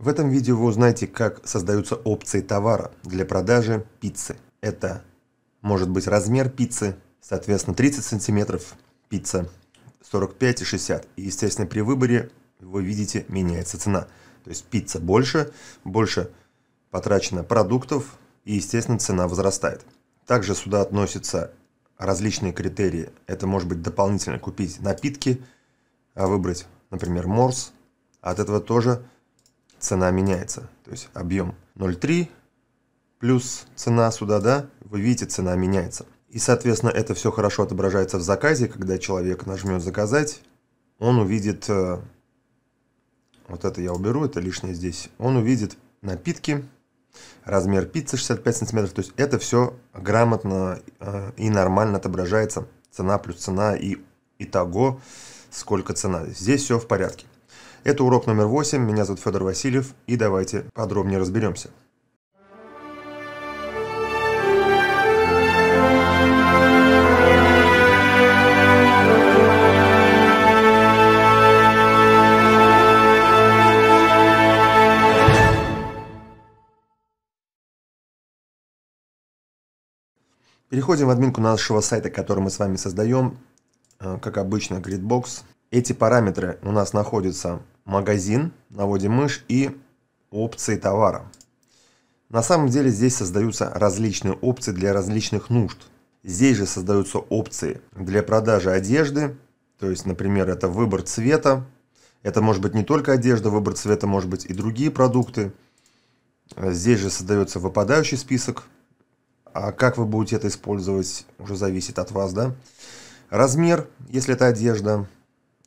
В этом видео вы узнаете, как создаются опции товара для продажи пиццы. Это может быть размер пиццы, соответственно 30 сантиметров, пицца, 45 и 60. И естественно при выборе вы видите меняется цена. То есть пицца больше, больше потрачено продуктов и естественно цена возрастает. Также сюда относятся различные критерии. Это может быть дополнительно купить напитки, а выбрать, например, морс. От этого тоже цена меняется, то есть объем 0,3 плюс цена сюда, да, вы видите, цена меняется. И, соответственно, это все хорошо отображается в заказе, когда человек нажмет «Заказать», он увидит, э, вот это я уберу, это лишнее здесь, он увидит напитки, размер пиццы 65 сантиметров, то есть это все грамотно э, и нормально отображается, цена плюс цена и итого, сколько цена. Здесь все в порядке. Это урок номер 8. Меня зовут Федор Васильев. И давайте подробнее разберемся. Переходим в админку нашего сайта, который мы с вами создаем. А, как обычно, Gridbox. Эти параметры у нас находятся магазин, наводим мышь и опции товара. На самом деле здесь создаются различные опции для различных нужд. Здесь же создаются опции для продажи одежды, то есть, например, это выбор цвета. Это может быть не только одежда, выбор цвета может быть и другие продукты. Здесь же создается выпадающий список. А как вы будете это использовать, уже зависит от вас, да? Размер, если это одежда.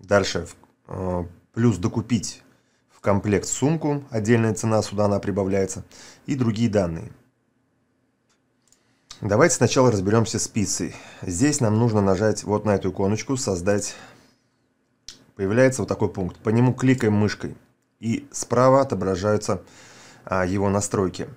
Дальше э, плюс докупить в комплект сумку, отдельная цена, сюда она прибавляется, и другие данные. Давайте сначала разберемся с пиццей. Здесь нам нужно нажать вот на эту иконочку «Создать». Появляется вот такой пункт. По нему кликаем мышкой, и справа отображаются а, его настройки.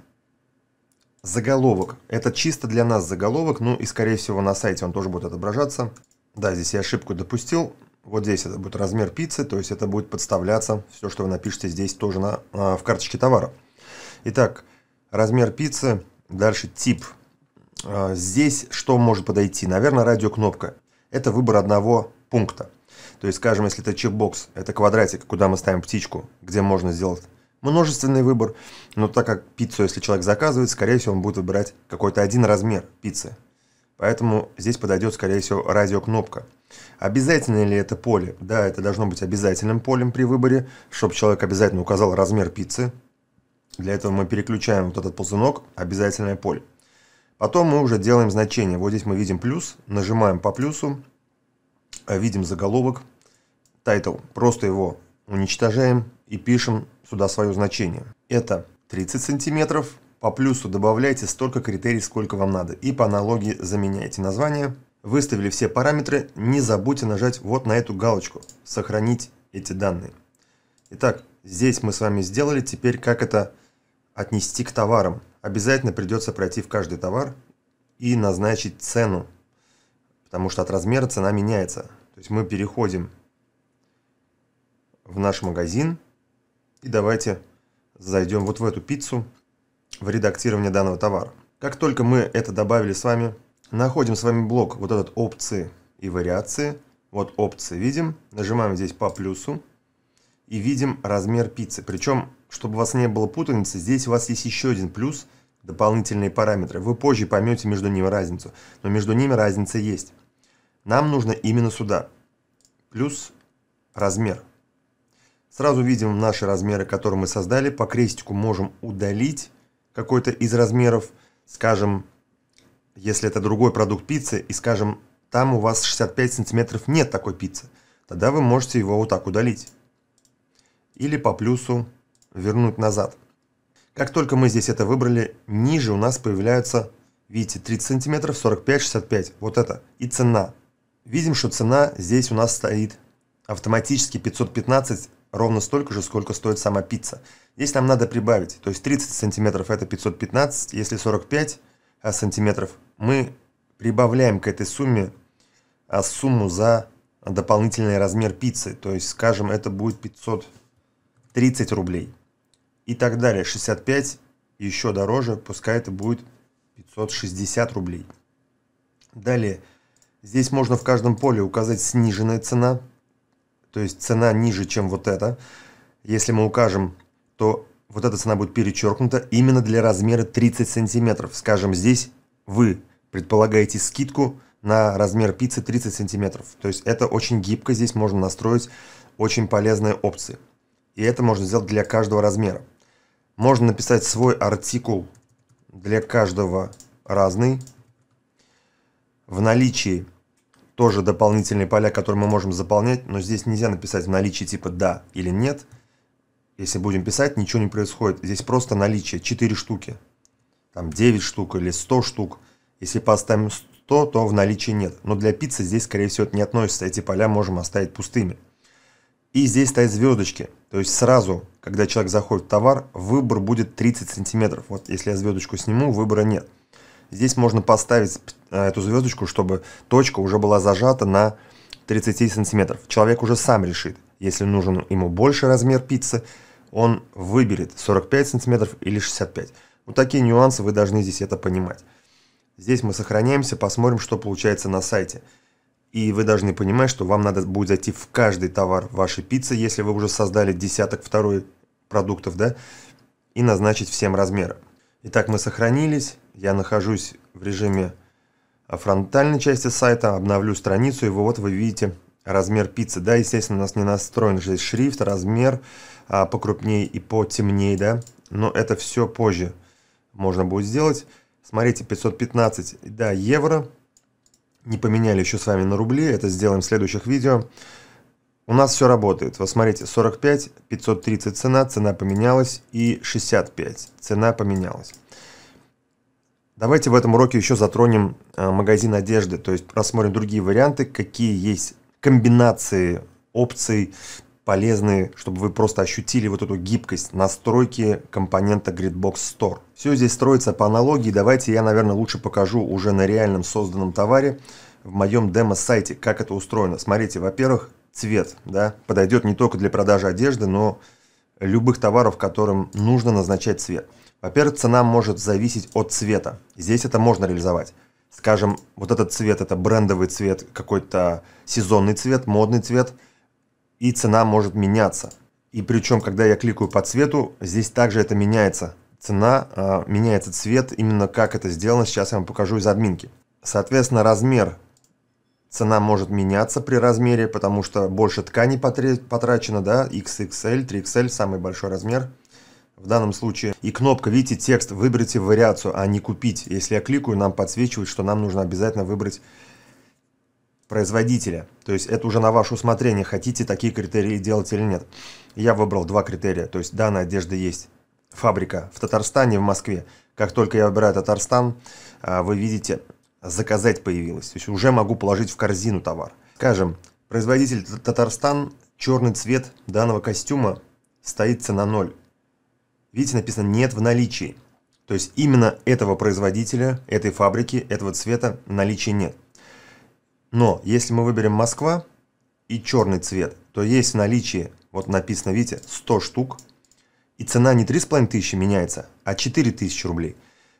Заголовок. Это чисто для нас заголовок, ну и скорее всего на сайте он тоже будет отображаться. Да, здесь я ошибку допустил. Вот здесь это будет размер пиццы, то есть это будет подставляться все, что вы напишете здесь тоже на, а, в карточке товара. Итак, размер пиццы, дальше тип. А, здесь что может подойти? Наверное, радиокнопка. Это выбор одного пункта. То есть, скажем, если это чекбокс, это квадратик, куда мы ставим птичку, где можно сделать множественный выбор, но так как пиццу, если человек заказывает, скорее всего, он будет выбирать какой-то один размер пиццы. Поэтому здесь подойдет, скорее всего, радиокнопка. кнопка Обязательно ли это поле? Да, это должно быть обязательным полем при выборе, чтобы человек обязательно указал размер пиццы. Для этого мы переключаем вот этот ползунок «Обязательное поле». Потом мы уже делаем значение. Вот здесь мы видим плюс, нажимаем по плюсу, э, видим заголовок, title. Просто его уничтожаем и пишем сюда свое значение. Это 30 сантиметров. По плюсу добавляйте столько критерий, сколько вам надо. И по аналогии заменяйте название Выставили все параметры, не забудьте нажать вот на эту галочку «Сохранить эти данные». Итак, здесь мы с вами сделали, теперь как это отнести к товарам. Обязательно придется пройти в каждый товар и назначить цену, потому что от размера цена меняется. То есть мы переходим в наш магазин и давайте зайдем вот в эту пиццу в редактирование данного товара. Как только мы это добавили с вами, Находим с вами блок, вот этот опции и вариации. Вот опции видим, нажимаем здесь по плюсу и видим размер пиццы. Причем, чтобы у вас не было путаницы, здесь у вас есть еще один плюс, дополнительные параметры. Вы позже поймете между ними разницу, но между ними разница есть. Нам нужно именно сюда. Плюс размер. Сразу видим наши размеры, которые мы создали. По крестику можем удалить какой-то из размеров, скажем, если это другой продукт пиццы, и, скажем, там у вас 65 сантиметров нет такой пиццы, тогда вы можете его вот так удалить. Или по плюсу вернуть назад. Как только мы здесь это выбрали, ниже у нас появляются, видите, 30 сантиметров, 45, 65, вот это, и цена. Видим, что цена здесь у нас стоит автоматически 515, ровно столько же, сколько стоит сама пицца. Здесь нам надо прибавить, то есть 30 сантиметров это 515, если 45 э, сантиметров мы прибавляем к этой сумме а, сумму за дополнительный размер пиццы. То есть, скажем, это будет 530 рублей. И так далее. 65 еще дороже, пускай это будет 560 рублей. Далее. Здесь можно в каждом поле указать сниженная цена. То есть цена ниже, чем вот эта. Если мы укажем, то вот эта цена будет перечеркнута именно для размера 30 сантиметров. Скажем, здесь вы предполагаете скидку на размер пиццы 30 сантиметров. То есть это очень гибко, здесь можно настроить очень полезные опции. И это можно сделать для каждого размера. Можно написать свой артикул для каждого разный. В наличии тоже дополнительные поля, которые мы можем заполнять, но здесь нельзя написать в наличии типа «да» или «нет». Если будем писать, ничего не происходит. Здесь просто наличие, 4 штуки там 9 штук или 100 штук. Если поставим 100, то в наличии нет. Но для пиццы здесь, скорее всего, это не относится. Эти поля можем оставить пустыми. И здесь стоят звездочки. То есть сразу, когда человек заходит в товар, выбор будет 30 сантиметров. Вот если я звездочку сниму, выбора нет. Здесь можно поставить э, эту звездочку, чтобы точка уже была зажата на 30 сантиметров. Человек уже сам решит, если нужен ему больше размер пиццы, он выберет 45 сантиметров или 65. Вот такие нюансы вы должны здесь это понимать. Здесь мы сохраняемся, посмотрим, что получается на сайте. И вы должны понимать, что вам надо будет зайти в каждый товар вашей пиццы, если вы уже создали десяток второй продуктов, да, и назначить всем размеры. Итак, мы сохранились, я нахожусь в режиме э, фронтальной части сайта, обновлю страницу, и вот вы видите размер пиццы, да, естественно, у нас не настроен здесь шрифт, размер а, покрупнее и потемнее, да, но это все позже можно будет сделать. Смотрите, 515, да, евро. Не поменяли еще с вами на рубли, это сделаем в следующих видео. У нас все работает. Вот смотрите, 45, 530 цена, цена поменялась, и 65, цена поменялась. Давайте в этом уроке еще затронем э, магазин одежды, то есть рассмотрим другие варианты, какие есть комбинации опций полезны, чтобы вы просто ощутили вот эту гибкость настройки компонента Gridbox Store. Все здесь строится по аналогии, давайте я, наверное, лучше покажу уже на реальном созданном товаре в моем демо-сайте, как это устроено. Смотрите, во-первых, цвет, да, подойдет не только для продажи одежды, но любых товаров, которым нужно назначать цвет. Во-первых, цена может зависеть от цвета. Здесь это можно реализовать. Скажем, вот этот цвет, это брендовый цвет, какой-то сезонный цвет, модный цвет – и цена может меняться. И причем, когда я кликаю по цвету, здесь также это меняется. Цена, э, меняется цвет, именно как это сделано, сейчас я вам покажу из админки. Соответственно, размер. Цена может меняться при размере, потому что больше ткани потрачено, да, XXL, 3XL, самый большой размер в данном случае. И кнопка, видите, текст, выберите вариацию, а не купить. Если я кликаю, нам подсвечивает, что нам нужно обязательно выбрать производителя. То есть это уже на ваше усмотрение, хотите такие критерии делать или нет. Я выбрал два критерия, то есть данная одежда есть фабрика в Татарстане, в Москве. Как только я выбираю Татарстан, а, вы видите, заказать появилось. То есть уже могу положить в корзину товар. Скажем, производитель Татарстан, черный цвет данного костюма стоит цена 0. Видите, написано «нет в наличии». То есть именно этого производителя, этой фабрики, этого цвета наличия нет. Но если мы выберем Москва и черный цвет, то есть в наличии, вот написано, видите, 100 штук, и цена не 3,5 тысячи меняется, а 4 тысячи рублей.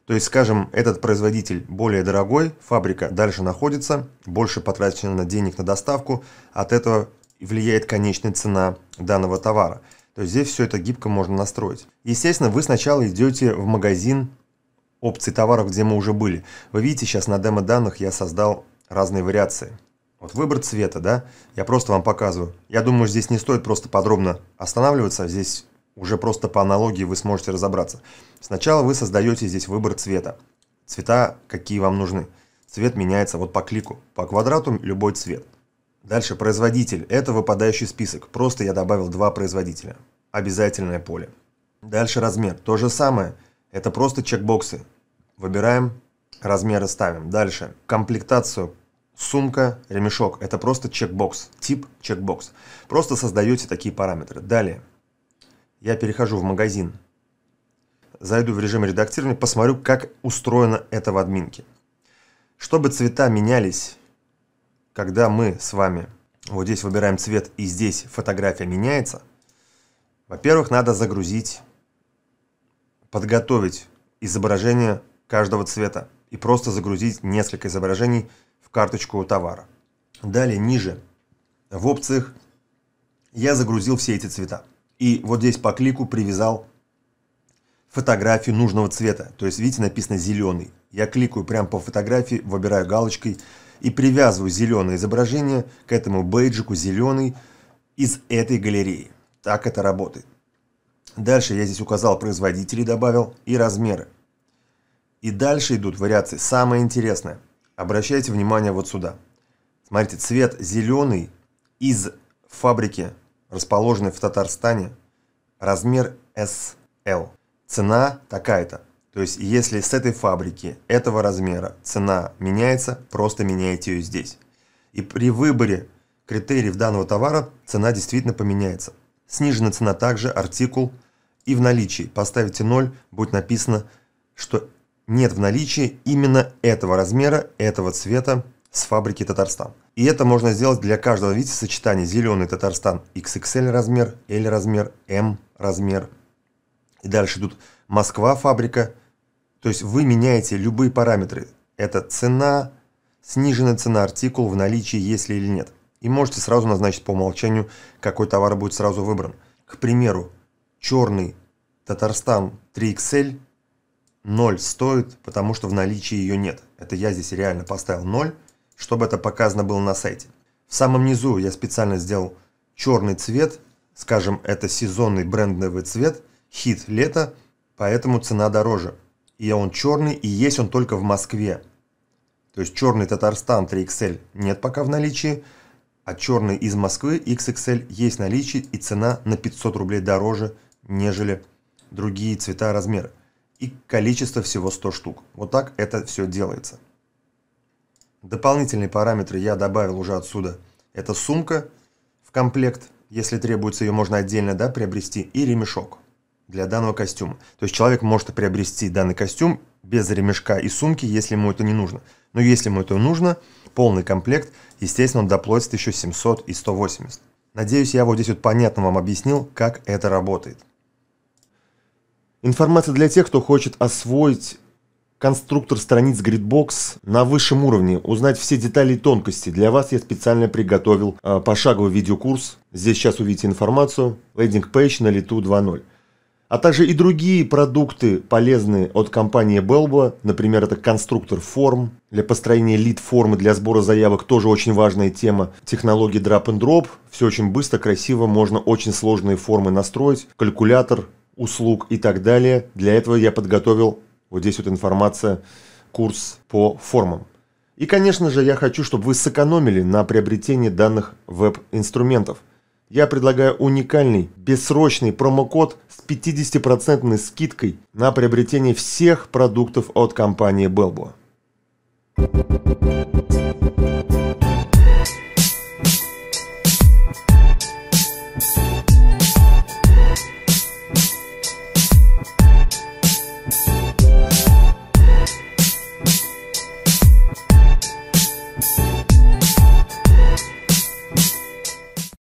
То есть, скажем, этот производитель более дорогой, фабрика дальше находится, больше потрачено на денег на доставку, от этого влияет конечная цена данного товара. То есть здесь все это гибко можно настроить. Естественно, вы сначала идете в магазин опций товаров, где мы уже были. Вы видите, сейчас на демо-данных я создал разные вариации. Вот выбор цвета, да, я просто вам показываю. Я думаю, здесь не стоит просто подробно останавливаться, здесь уже просто по аналогии вы сможете разобраться. Сначала вы создаете здесь выбор цвета. Цвета, какие вам нужны. Цвет меняется вот по клику, по квадрату любой цвет. Дальше производитель, это выпадающий список, просто я добавил два производителя. Обязательное поле. Дальше размер, то же самое, это просто чекбоксы. Выбираем размеры ставим. Дальше. Комплектацию сумка, ремешок. Это просто чекбокс. Тип чекбокс. Просто создаете такие параметры. Далее. Я перехожу в магазин. Зайду в режим редактирования, посмотрю, как устроено это в админке. Чтобы цвета менялись, когда мы с вами вот здесь выбираем цвет и здесь фотография меняется, во-первых, надо загрузить, подготовить изображение каждого цвета и просто загрузить несколько изображений в карточку товара. Далее ниже в опциях я загрузил все эти цвета. И вот здесь по клику привязал фотографию нужного цвета. То есть, видите, написано зеленый. Я кликаю прямо по фотографии, выбираю галочкой и привязываю зеленое изображение к этому бейджику зеленый из этой галереи. Так это работает. Дальше я здесь указал производителей, добавил и размеры. И дальше идут вариации. Самое интересное. Обращайте внимание вот сюда. Смотрите, цвет зеленый из фабрики, расположенной в Татарстане, размер SL. Цена такая-то. То есть, если с этой фабрики этого размера цена меняется, просто меняйте ее здесь. И при выборе критериев данного товара цена действительно поменяется. Снижена цена также, артикул и в наличии. Поставите 0, будет написано, что нет в наличии именно этого размера, этого цвета с фабрики Татарстан. И это можно сделать для каждого, вида сочетания зеленый Татарстан XXL размер, L размер, M размер. И дальше идут Москва фабрика. То есть вы меняете любые параметры. Это цена, сниженная цена, артикул в наличии, если или нет. И можете сразу назначить по умолчанию, какой товар будет сразу выбран. К примеру, черный Татарстан 3XL – 0 стоит, потому что в наличии ее нет. Это я здесь реально поставил 0, чтобы это показано было на сайте. В самом низу я специально сделал черный цвет, скажем, это сезонный брендовый цвет, хит лета, поэтому цена дороже. И он черный, и есть он только в Москве. То есть черный Татарстан 3XL нет пока в наличии, а черный из Москвы XXL есть в наличии, и цена на 500 рублей дороже, нежели другие цвета и размеры и количество всего 100 штук. Вот так это все делается. Дополнительные параметры я добавил уже отсюда. Это сумка в комплект, если требуется, ее можно отдельно да, приобрести, и ремешок для данного костюма. То есть человек может приобрести данный костюм без ремешка и сумки, если ему это не нужно. Но если ему это нужно, полный комплект, естественно, он доплатит еще 700 и 180. Надеюсь, я вот здесь вот понятно вам объяснил, как это работает. Информация для тех, кто хочет освоить конструктор страниц Gridbox на высшем уровне, узнать все детали и тонкости. Для вас я специально приготовил э, пошаговый видеокурс. Здесь сейчас увидите информацию. Лендинг-пейдж на лету 2.0 а также и другие продукты полезные от компании Belbo, например, это конструктор форм для построения лид-формы для сбора заявок, тоже очень важная тема. Технологии drop and drop, все очень быстро, красиво, можно очень сложные формы настроить, калькулятор, услуг и так далее. Для этого я подготовил, вот здесь вот информация, курс по формам. И, конечно же, я хочу, чтобы вы сэкономили на приобретении данных веб-инструментов. Я предлагаю уникальный, бессрочный промокод с 50% скидкой на приобретение всех продуктов от компании Belbo.